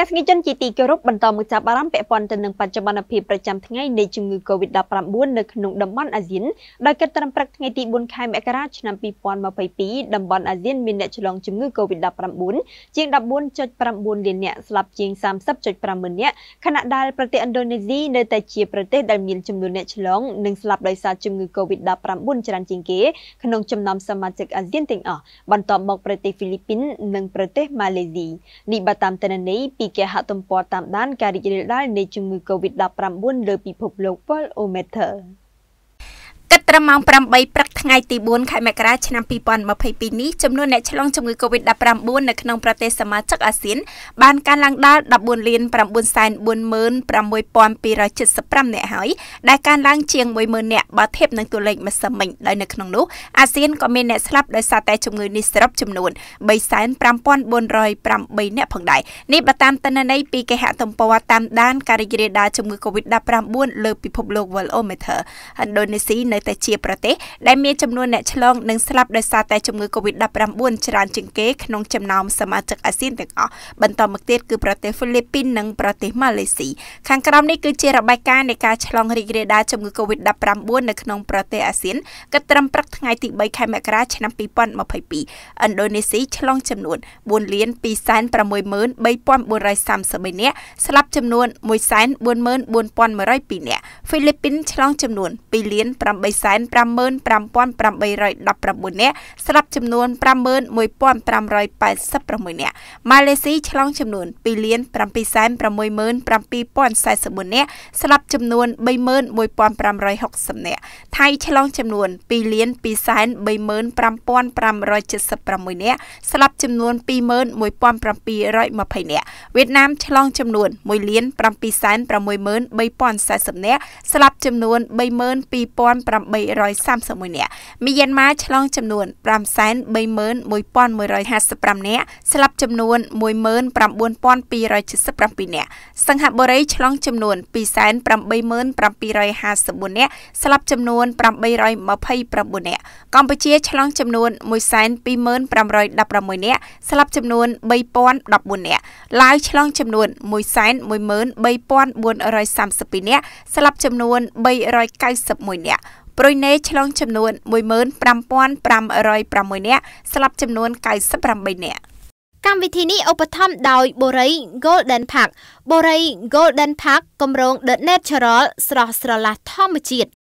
ទស្សនិកជនជាទីគោរពបន្តមកចាប់អារម្មណ៍ពាក់ព័ន្ធទៅនឹងបច្ចុប្បន្នភាពប្រចាំថ្ងៃនៃជំងឺ Covid-19 នៅក្នុងតំបន់អាស៊ានដោយគិតត្រឹមព្រឹកថ្ងៃទី4ខែមករាឆ្នាំ2022តំបន់អាស៊ានមានអ្នកឆ្លងជំងឺ Covid-19 ជាង14.9លាននាក់ស្លាប់ជាង30.5ម៉ឺននាក់ខណៈដែលប្រទេសឥណ្ឌូនេស៊ីនៅតែជាប្រទេសដែលមានចំនួនអ្នកឆ្លងនិងស្លាប់ដោយសារជំងឺ Covid-19 ច្រើនជាងគេក្នុងចំណោមសមាជិកអាស៊ានទាំងអស់បន្ទាប់មកប្រទេសហ្វីលីពីននិងប្រទេសម៉ាឡេស៊ីនេះបើតាមទិន្នន័យពីគេហទំព័រតាមដានការរីករាលដាលនៃជំងឺ Covid-19 លើពិភពលោក Worldometer គិតត្រឹមម៉ោង8ព្រឹកថ្ងៃទី4ខែមករាឆ្នាំ2022នេះចំនួនអ្នកឆ្លងជំងឺ Covid-19 នៅក្នុងប្រទេសសមាជិកអាស៊ានបានកើនឡើងដល់14លាន946,275នាក់ហើយដែលកើនឡើងជាង10,000នាក់បើធៀបនឹងតួលេខម្សិលមិញដោយនៅក្នុងនោះអាស៊ានក៏មានអ្នកស្លាប់ដោយសារតែជំងឺនេះសរុបចំនួន35408នាក់ផងដែរនេះបើតាមទិន្នន័យពីគេហទំព័រតាមដានការរីករាលដាលជំងឺ Covid-19 លើពិភពលោក Worldometer ឥណ្ឌូនេស៊ីនៅនៅតែជាប្រទេសដែលមានចំនួនអ្នកឆ្លងនិងស្លាប់ដោយសារតែជំងឺ Covid-19 ច្រើនជាងគេក្នុងចំណោមសមាជិកអាស៊ានទាំងអស់បន្តមកទៀតគឺប្រទេសហ្វីលីពីននិងប្រទេសម៉ាឡេស៊ីខាងក្រោមនេះគឺជារបាយការណ៍នៃការឆ្លងរីករាលដាលជំងឺ Covid-19 នៅក្នុងប្រទេសអាស៊ានគិតត្រឹមព្រឹកថ្ងៃទី3ខែមករាឆ្នាំ2022ឥណ្ឌូនេស៊ីឆ្លងចំនួន4លាន263,433នាក់ស្លាប់ចំនួន144,402នាក់ហ្វីលីពីនឆ្លងចំនួន2លាន8 358,819នាក់ស្លាប់ចំនួន51,586នាក់ម៉ាឡេស៊ីឆ្លង ចំនួន2,767,044នាក់ស្លាប់ចំនួន31,560នាក់ថៃឆ្លងចំនួន2,235,576នាក់ស្លាប់ចំនួន21,720នាក់វៀតណាម ឆ្លងចំនួន1,763,040នាក់ស្លាប់ចំនួន32,500 5831នាក់មីយ៉ាន់ម៉ាឆ្លងចំនួន531,155នាក់ស្លាប់ចំនួន19,277នាក់សិង្ហបុរីឆ្លងចំនួន287,754នាក់ស្លាប់ចំនួន829នាក់កម្ពុជា ឆ្លងចំនួន12516នាក់ស្លាប់ចំនួន3014នាក់ឡាវឆ្លងចំនួន113,432នាក់ស្លាប់ចំនួន391នាក់ប្រុយណេឆ្លងចំនួន15506នាក់ស្លាប់ចំនួន98នាក់កម្មវិធីនេះឧបត្ថម្ភដោយ Borei Golden Park Borei Golden Park គម្រោង The Natural ស្រស់ស្រឡះធម្មជាតិ